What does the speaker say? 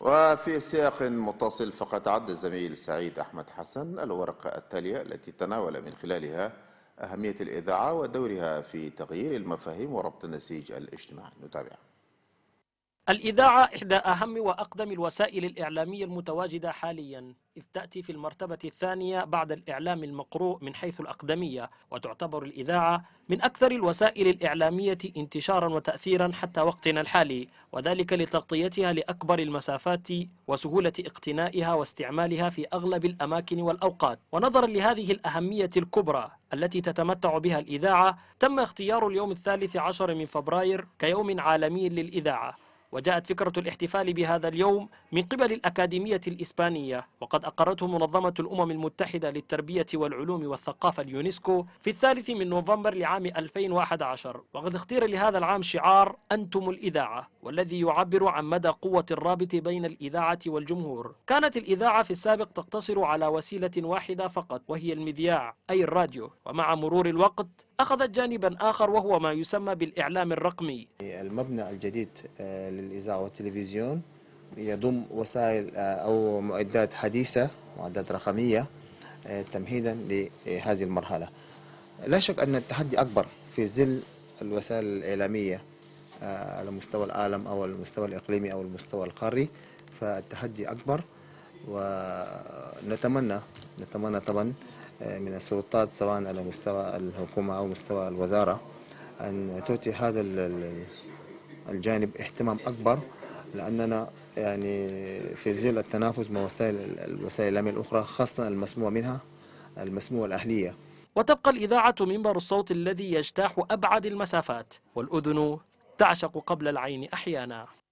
وفي سياق متصل فقد عد الزميل سعيد أحمد حسن الورقة التالية التي تناول من خلالها أهمية الإذاعة ودورها في تغيير المفاهيم وربط النسيج الاجتماعي نتابع الإذاعة إحدى أهم وأقدم الوسائل الإعلامية المتواجدة حاليا إذ تأتي في المرتبة الثانية بعد الإعلام المقروء من حيث الأقدمية وتعتبر الإذاعة من أكثر الوسائل الإعلامية انتشارا وتأثيرا حتى وقتنا الحالي وذلك لتغطيتها لأكبر المسافات وسهولة اقتنائها واستعمالها في أغلب الأماكن والأوقات ونظرا لهذه الأهمية الكبرى التي تتمتع بها الإذاعة تم اختيار اليوم الثالث عشر من فبراير كيوم عالمي للإذاعة وجاءت فكرة الاحتفال بهذا اليوم من قبل الأكاديمية الإسبانية وقد أقرته منظمة الأمم المتحدة للتربية والعلوم والثقافة اليونسكو في الثالث من نوفمبر لعام 2011 وقد اختير لهذا العام شعار أنتم الإذاعة والذي يعبر عن مدى قوة الرابط بين الإذاعة والجمهور كانت الإذاعة في السابق تقتصر على وسيلة واحدة فقط وهي المذياع أي الراديو ومع مرور الوقت أخذت جانبا آخر وهو ما يسمى بالإعلام الرقمي المبنى الجديد آه، للإذاعة والتلفزيون يضم وسائل آه، أو معدات حديثة معدات رقمية آه، تمهيدا لهذه المرحلة لا شك أن التحدي أكبر في ظل الوسائل الإعلامية على مستوى العالم أو المستوى الإقليمي أو المستوى القاري فالتحدي أكبر ونتمنى نتمنى طبعا آه، من السلطات سواء على مستوى الحكومة أو مستوى الوزارة أن تعطي هذا الجانب اهتمام أكبر لأننا يعني في ظل التنافس مع وسائل الوسائل الإعلامية الأخرى خاصة المسموع منها المسموع الأهلية وتبقى الإذاعة منبر الصوت الذي يجتاح أبعد المسافات والأذن تعشق قبل العين أحيانا